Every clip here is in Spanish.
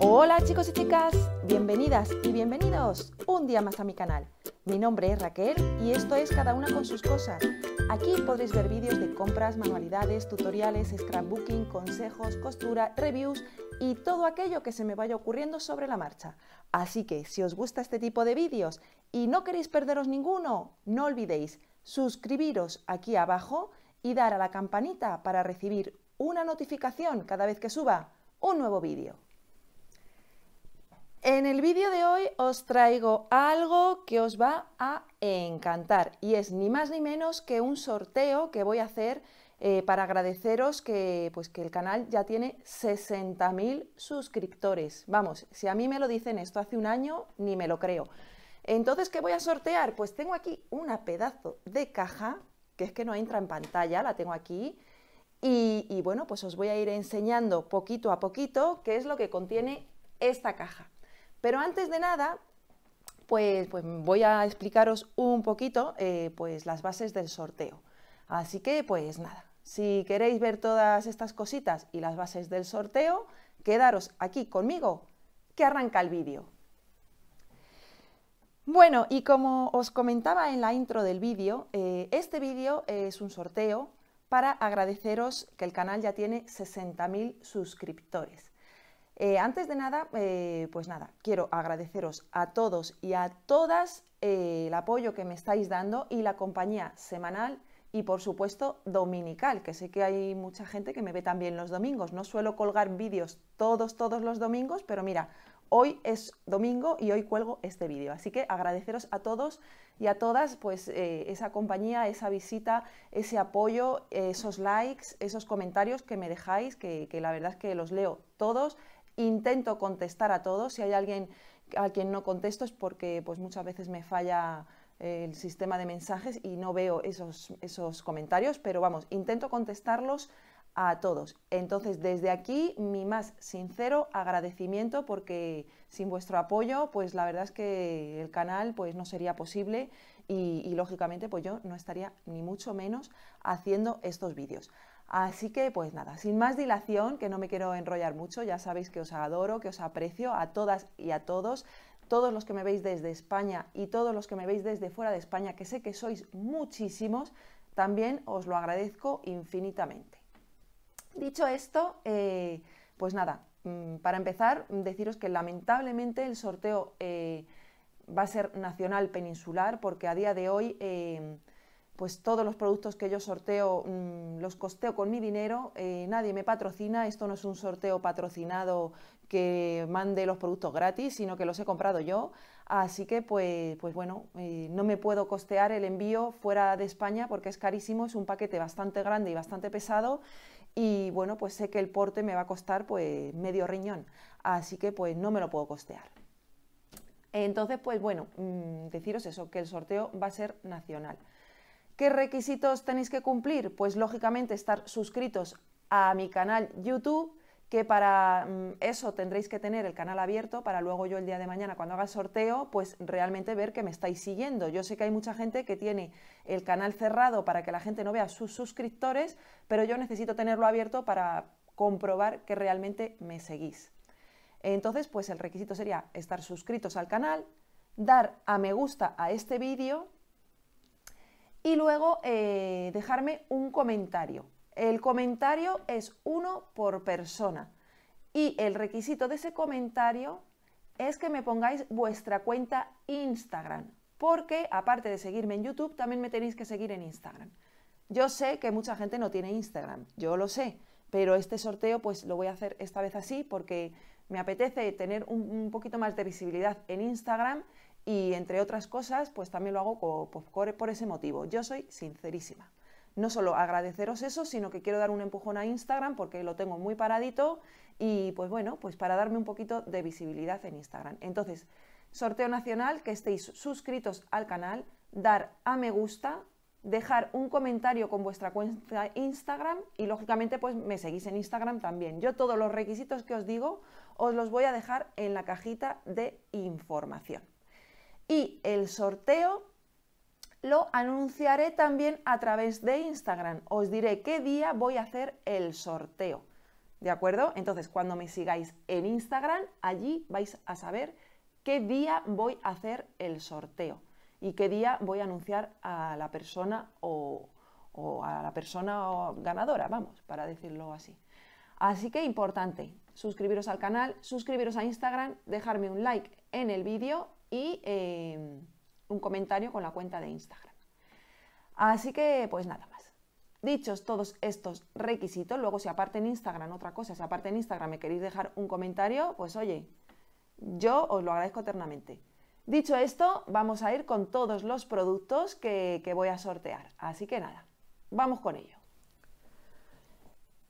Hola chicos y chicas, bienvenidas y bienvenidos un día más a mi canal. Mi nombre es Raquel y esto es Cada una con sus cosas. Aquí podréis ver vídeos de compras, manualidades, tutoriales, scrapbooking, consejos, costura, reviews y todo aquello que se me vaya ocurriendo sobre la marcha. Así que si os gusta este tipo de vídeos y no queréis perderos ninguno, no olvidéis suscribiros aquí abajo y dar a la campanita para recibir una notificación cada vez que suba un nuevo vídeo. En el vídeo de hoy os traigo algo que os va a encantar y es ni más ni menos que un sorteo que voy a hacer eh, para agradeceros que, pues, que el canal ya tiene 60.000 suscriptores. Vamos, si a mí me lo dicen esto hace un año, ni me lo creo. Entonces, ¿qué voy a sortear? Pues tengo aquí una pedazo de caja, que es que no entra en pantalla, la tengo aquí. y bueno, pues os voy a ir enseñando poquito a poquito qué es lo que contiene esta caja. Pero antes de nada, pues, pues, voy a explicaros un poquito eh, pues las bases del sorteo. Así que pues nada, si queréis ver todas estas cositas y las bases del sorteo, quedaros aquí conmigo que arranca el vídeo. Bueno, y como os comentaba en la intro del vídeo, eh, este vídeo es un sorteo para agradeceros que el canal ya tiene 60.000 suscriptores. Eh, antes de nada, eh, pues nada, quiero agradeceros a todos y a todas eh, el apoyo que me estáis dando y la compañía semanal y por supuesto dominical, que sé que hay mucha gente que me ve también los domingos. No suelo colgar vídeos todos, todos los domingos, pero mira, hoy es domingo y hoy cuelgo este vídeo. Así que agradeceros a todos y a todas pues esa compañía, esa visita, ese apoyo, esos likes, esos comentarios que me dejáis, que la verdad es que los leo todos Intento contestar a todos. Si hay alguien a quien no contesto es porque pues, muchas veces me falla eh, el sistema de mensajes y no veo esos, esos comentarios, pero vamos, intento contestarlos a todos. Entonces, desde aquí, mi más sincero agradecimiento porque sin vuestro apoyo, pues la verdad es que el canal pues, no sería posible y, y lógicamente pues yo no estaría ni mucho menos haciendo estos vídeos. Así que, pues nada, sin más dilación, que no me quiero enrollar mucho, ya sabéis que os adoro, que os aprecio a todas y a todos, todos los que me veis desde España y todos los que me veis desde fuera de España, que sé que sois muchísimos, también os lo agradezco infinitamente. Dicho esto, eh, pues nada, mm, para empezar, deciros que lamentablemente el sorteo eh, va a ser nacional peninsular, porque a día de hoy... Eh, pues todos los productos que yo sorteo mm, los costeo con mi dinero, eh, nadie me patrocina, esto no es un sorteo patrocinado que mande los productos gratis, sino que los he comprado yo, así que pues, pues bueno, eh, no me puedo costear el envío fuera de España porque es carísimo, es un paquete bastante grande y bastante pesado y bueno, pues sé que el porte me va a costar pues, medio riñón, así que pues no me lo puedo costear. Entonces, pues bueno, mm, deciros eso, que el sorteo va a ser nacional. ¿Qué requisitos tenéis que cumplir? Pues lógicamente estar suscritos a mi canal YouTube, que para mm, eso tendréis que tener el canal abierto para luego yo el día de mañana cuando haga el sorteo, pues realmente ver que me estáis siguiendo. Yo sé que hay mucha gente que tiene el canal cerrado para que la gente no vea sus suscriptores, pero yo necesito tenerlo abierto para comprobar que realmente me seguís. Entonces, pues el requisito sería estar suscritos al canal, dar a me gusta a este vídeo y luego eh, dejarme un comentario. El comentario es uno por persona y el requisito de ese comentario es que me pongáis vuestra cuenta Instagram, porque aparte de seguirme en YouTube, también me tenéis que seguir en Instagram. Yo sé que mucha gente no tiene Instagram, yo lo sé, pero este sorteo pues lo voy a hacer esta vez así porque me apetece tener un poquito más de visibilidad en Instagram y entre otras cosas, pues también lo hago pues, por ese motivo. Yo soy sincerísima. No solo agradeceros eso, sino que quiero dar un empujón a Instagram porque lo tengo muy paradito y pues bueno, pues para darme un poquito de visibilidad en Instagram. Entonces, sorteo nacional, que estéis suscritos al canal, dar a me gusta, dejar un comentario con vuestra cuenta Instagram y lógicamente pues me seguís en Instagram también. Yo todos los requisitos que os digo os los voy a dejar en la cajita de información y el sorteo lo anunciaré también a través de Instagram. Os diré qué día voy a hacer el sorteo. ¿De acuerdo? Entonces, cuando me sigáis en Instagram, allí vais a saber qué día voy a hacer el sorteo y qué día voy a anunciar a la persona o, a la persona ganadora, vamos, para decirlo así. Así que importante, suscribiros al canal, suscribiros a Instagram, dejarme un like en el vídeo y em, un comentario con la cuenta de Instagram. Así que pues nada más. Dichos todos estos requisitos, luego si aparte en Instagram otra cosa, si aparte en Instagram me queréis dejar un comentario, pues oye, yo os lo agradezco eternamente. Dicho esto, vamos a ir con todos los productos que, que voy a sortear. Así que nada, vamos con ello.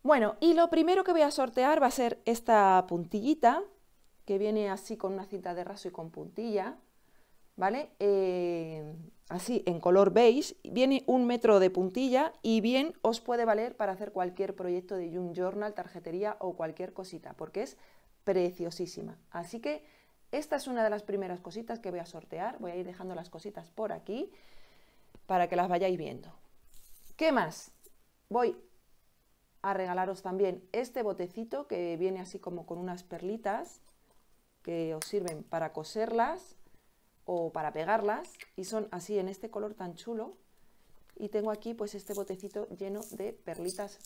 Bueno, y lo primero que voy a sortear va a ser esta puntillita, que viene así con una cinta de raso y con puntilla, ¿vale? Eh, así, en color beige, viene un metro de puntilla y bien os puede valer para hacer cualquier proyecto de Young Journal, tarjetería o cualquier cosita, porque es preciosísima. Así que esta es una de las primeras cositas que voy a sortear, voy a ir dejando las cositas por aquí para que las vayáis viendo. ¿Qué más? Voy a regalaros también este botecito que viene así como con unas perlitas que os sirven para coserlas o para pegarlas y son así en este color tan chulo y tengo aquí pues este botecito lleno de perlitas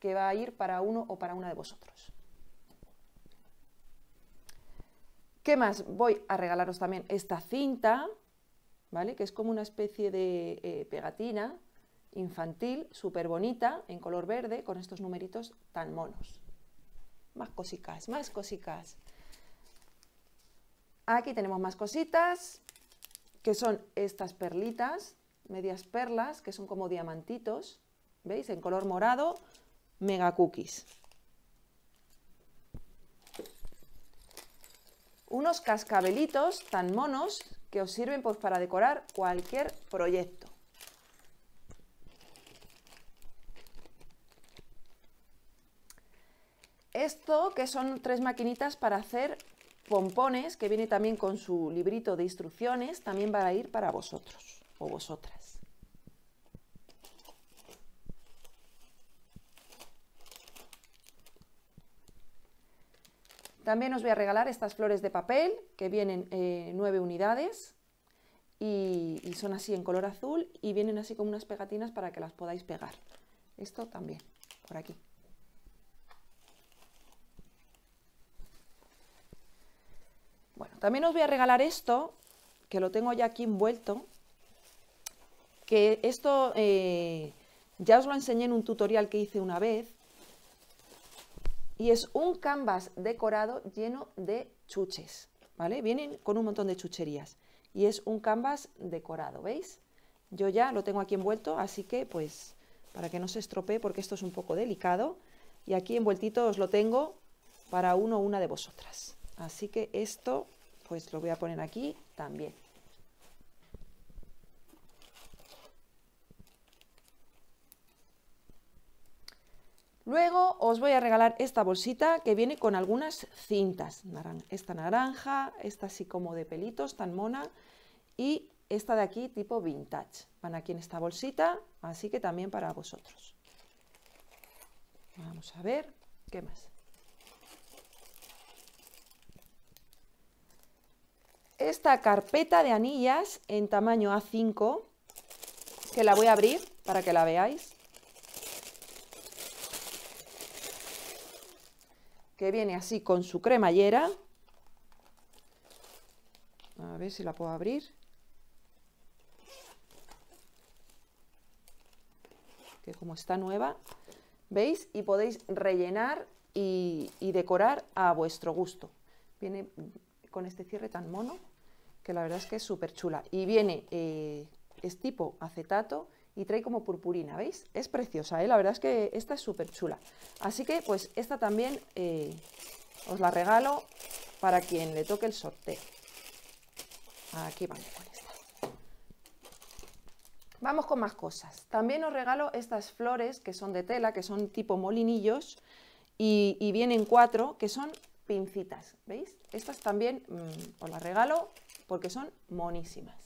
que va a ir para uno o para una de vosotros. ¿Qué más? Voy a regalaros también esta cinta, ¿vale? Que es como una especie de eh, pegatina infantil, súper bonita, en color verde, con estos numeritos tan monos. Más cosicas, más cosicas. Aquí tenemos más cositas, que son estas perlitas, medias perlas, que son como diamantitos, ¿veis? En color morado, mega cookies. Unos cascabelitos tan monos que os sirven pues, para decorar cualquier proyecto. esto, que son tres maquinitas para hacer pompones, que viene también con su librito de instrucciones, también va a ir para vosotros o vosotras. También os voy a regalar estas flores de papel, que vienen eh, nueve unidades y son así en color azul y vienen así como unas pegatinas para que las podáis pegar. Esto también, por aquí. También os voy a regalar esto, que lo tengo ya aquí envuelto, que esto eh, ya os lo enseñé en un tutorial que hice una vez, y es un canvas decorado lleno de chuches, ¿vale? Vienen con un montón de chucherías y es un canvas decorado, ¿veis? Yo ya lo tengo aquí envuelto, así que pues para que no se estropee porque esto es un poco delicado y aquí envueltito os lo tengo para uno o una de vosotras. Así que esto pues lo voy a poner aquí también. Luego os voy a regalar esta bolsita que viene con algunas cintas, esta naranja, esta así como de pelitos, tan mona, y esta de aquí tipo vintage. Van aquí en esta bolsita, así que también para vosotros. Vamos a ver, ¿qué más? esta carpeta de anillas en tamaño A5, que la voy a abrir para que la veáis. Que viene así con su cremallera. A ver si la puedo abrir. Que como está nueva, ¿veis? Y podéis rellenar y, decorar a vuestro gusto. Viene con este cierre tan mono que la verdad es que es súper chula. Y viene, eh, es tipo acetato y trae como purpurina, ¿veis? Es preciosa, ¿eh? la verdad es que esta es súper chula. Así que pues esta también eh, os la regalo para quien le toque el sorteo. Aquí vamos con esta. Vamos con más cosas. También os regalo estas flores que son de tela, que son tipo molinillos y, vienen cuatro, que son pincitas, ¿veis? Estas también mm, os las regalo porque son monísimas.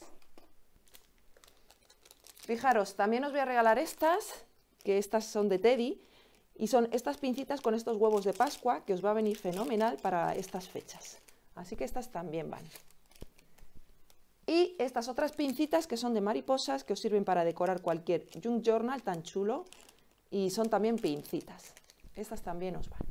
Fijaros, también os voy a regalar estas, que estas son de Teddy, y son estas pincitas con estos huevos de Pascua, que os va a venir fenomenal para estas fechas. Así que estas también van. Y estas otras pincitas que son de mariposas, que os sirven para decorar cualquier Junk Journal tan chulo, y son también pincitas. Estas también os van.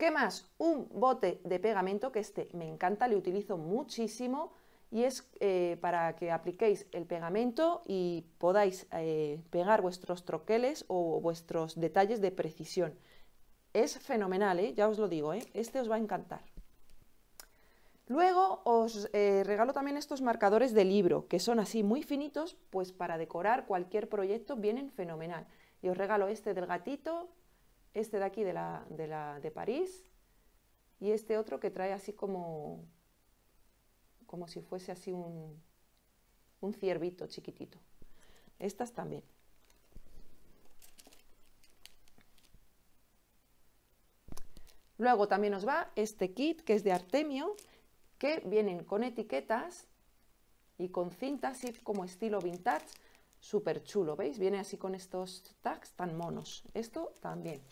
¿Qué más? Un bote de pegamento, que este me encanta, le utilizo muchísimo y es eh, para que apliquéis el pegamento y podáis eh, pegar vuestros troqueles o vuestros detalles de precisión. Es fenomenal, ¿eh? ya os lo digo, este os va a encantar. Luego os regalo también estos marcadores de libro, que son así muy finitos, pues para decorar cualquier proyecto vienen fenomenal. Y os regalo este del gatito, este de aquí de, la, de, París y este otro que trae así como, como si fuese así un, un ciervito chiquitito. Estas también. Luego también nos va este kit que es de Artemio, que vienen con etiquetas y con cintas y como estilo vintage, súper chulo, ¿veis? Viene así con estos tags tan monos. Esto también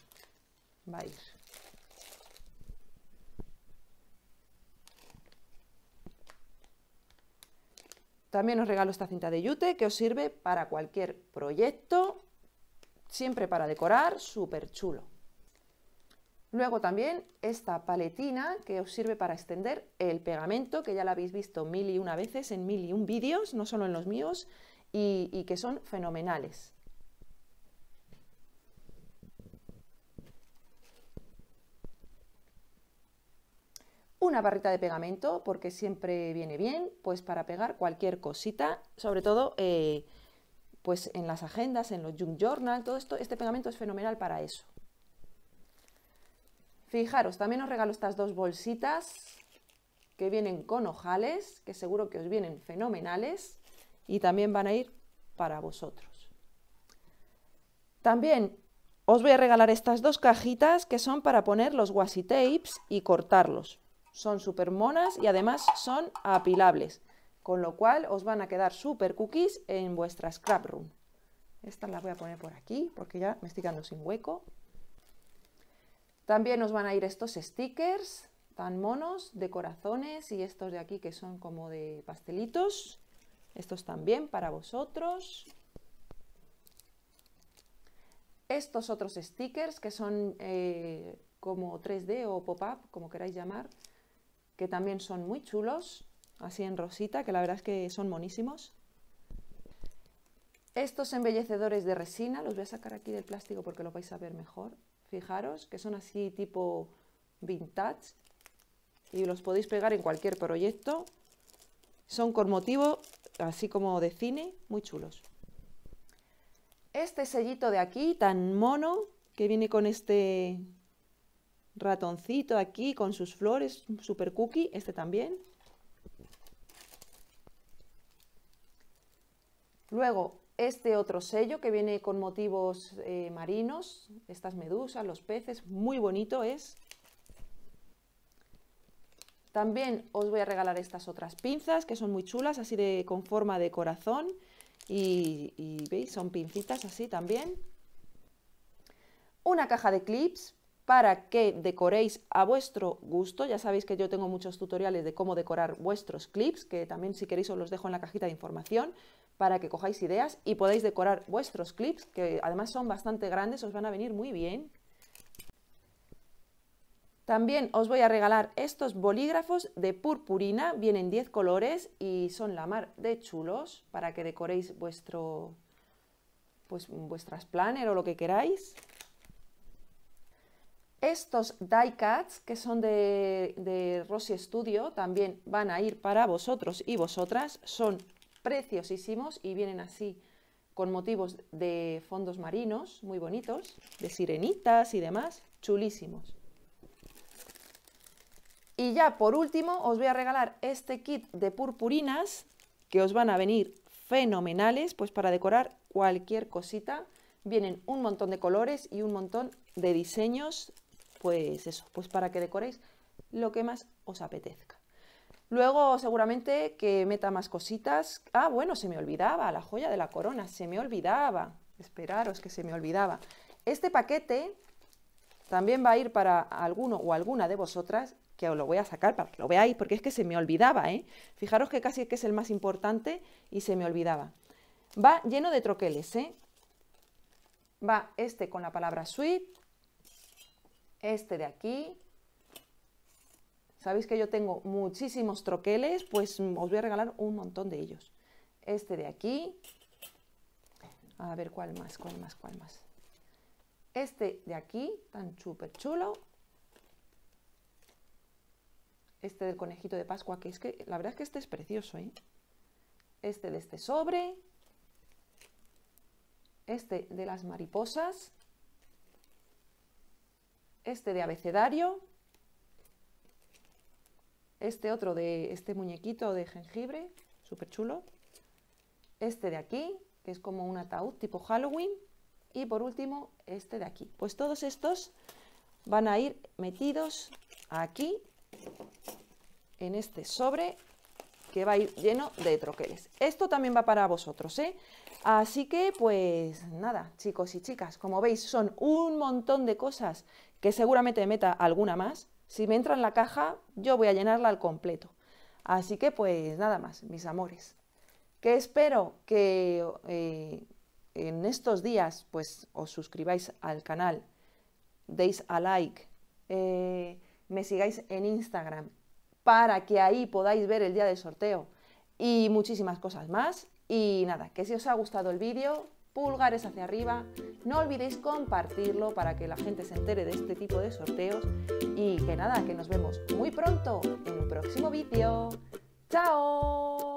va a ir. También os regalo esta cinta de yute que os sirve para cualquier proyecto, siempre para decorar, súper chulo. Luego también esta paletina que os sirve para extender el pegamento, que ya la habéis visto mil y una veces en mil y un vídeos, no solo en los míos, y, y que son fenomenales. una barrita de pegamento, porque siempre viene bien, pues para pegar cualquier cosita, sobre todo eh, pues en las agendas, en los junk Journal, todo esto, este pegamento es fenomenal para eso. Fijaros, también os regalo estas dos bolsitas que vienen con ojales, que seguro que os vienen fenomenales y también van a ir para vosotros. También os voy a regalar estas dos cajitas que son para poner los washi tapes y cortarlos. Son súper monas y además son apilables, con lo cual os van a quedar súper cookies en vuestra scrap room. Esta la voy a poner por aquí porque ya me estoy quedando sin hueco. También os van a ir estos stickers tan monos de corazones y estos de aquí que son como de pastelitos. Estos también para vosotros. Estos otros stickers que son eh, como 3D o pop-up, como queráis llamar, que también son muy chulos, así en rosita, que la verdad es que son monísimos. Estos embellecedores de resina, los voy a sacar aquí del plástico porque lo vais a ver mejor. Fijaros que son así tipo vintage y los podéis pegar en cualquier proyecto. Son con motivo, así como de cine, muy chulos. Este sellito de aquí, tan mono, que viene con este ratoncito aquí con sus flores, super cookie, este también. Luego, este otro sello que viene con motivos eh, marinos, estas medusas, los peces, muy bonito es. También os voy a regalar estas otras pinzas que son muy chulas, así de, con forma de corazón. Y, y veis, son pincitas así también. Una caja de clips para que decoréis a vuestro gusto. Ya sabéis que yo tengo muchos tutoriales de cómo decorar vuestros clips, que también si queréis os los dejo en la cajita de información para que cojáis ideas y podáis decorar vuestros clips, que además son bastante grandes, os van a venir muy bien. También os voy a regalar estos bolígrafos de purpurina, vienen 10 colores y son la mar de chulos para que decoréis vuestro, pues, vuestras planner o lo que queráis. Estos die cuts que son de, Rossi Studio también van a ir para vosotros y vosotras. Son preciosísimos y vienen así con motivos de fondos marinos muy bonitos, de sirenitas y demás, chulísimos. Y ya por último os voy a regalar este kit de purpurinas que os van a venir fenomenales pues para decorar cualquier cosita. Vienen un montón de colores y un montón de diseños pues eso, pues para que decoréis lo que más os apetezca. Luego seguramente que meta más cositas. Ah, bueno, se me olvidaba, la joya de la corona, se me olvidaba. Esperaros que se me olvidaba. Este paquete también va a ir para alguno o alguna de vosotras, que os lo voy a sacar para que lo veáis, porque es que se me olvidaba, ¿eh? Fijaros que casi es que es el más importante y se me olvidaba. Va lleno de troqueles, ¿eh? Va este con la palabra sweet, este de aquí. Sabéis que yo tengo muchísimos troqueles, pues os voy a regalar un montón de ellos. Este de aquí. A ver, ¿cuál más? ¿Cuál más? ¿Cuál más? Este de aquí, tan súper chulo. Este del conejito de Pascua, que es que la verdad es que este es precioso, ¿eh? Este de este sobre. Este de las mariposas este de abecedario, este otro de este muñequito de jengibre, súper chulo, este de aquí, que es como un ataúd tipo Halloween, y por último este de aquí. Pues todos estos van a ir metidos aquí en este sobre que va a ir lleno de troqueles. Esto también va para vosotros, ¿eh? Así que, pues nada, chicos y chicas, como veis, son un montón de cosas que seguramente meta alguna más. Si me entra en la caja, yo voy a llenarla al completo. Así que, pues nada más, mis amores. Que espero que eh, en estos días, pues, os suscribáis al canal, deis a like, eh, me sigáis en Instagram, para que ahí podáis ver el día del sorteo y muchísimas cosas más. Y nada, que si os ha gustado el vídeo, pulgares hacia arriba, no olvidéis compartirlo para que la gente se entere de este tipo de sorteos y que nada, que nos vemos muy pronto en un próximo vídeo. ¡Chao!